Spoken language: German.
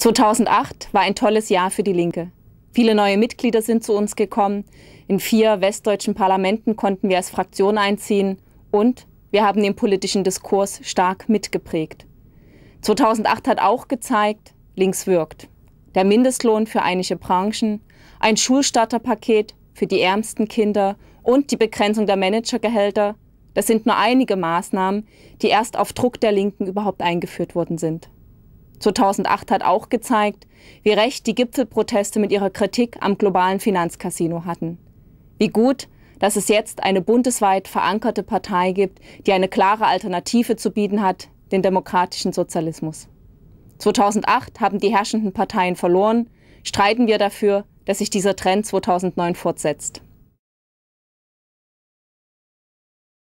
2008 war ein tolles Jahr für die Linke. Viele neue Mitglieder sind zu uns gekommen. In vier westdeutschen Parlamenten konnten wir als Fraktion einziehen und wir haben den politischen Diskurs stark mitgeprägt. 2008 hat auch gezeigt, links wirkt. Der Mindestlohn für einige Branchen, ein Schulstarterpaket für die ärmsten Kinder und die Begrenzung der Managergehälter, das sind nur einige Maßnahmen, die erst auf Druck der Linken überhaupt eingeführt worden sind. 2008 hat auch gezeigt, wie recht die Gipfelproteste mit ihrer Kritik am globalen Finanzcasino hatten. Wie gut, dass es jetzt eine bundesweit verankerte Partei gibt, die eine klare Alternative zu bieten hat, den demokratischen Sozialismus. 2008 haben die herrschenden Parteien verloren, streiten wir dafür, dass sich dieser Trend 2009 fortsetzt.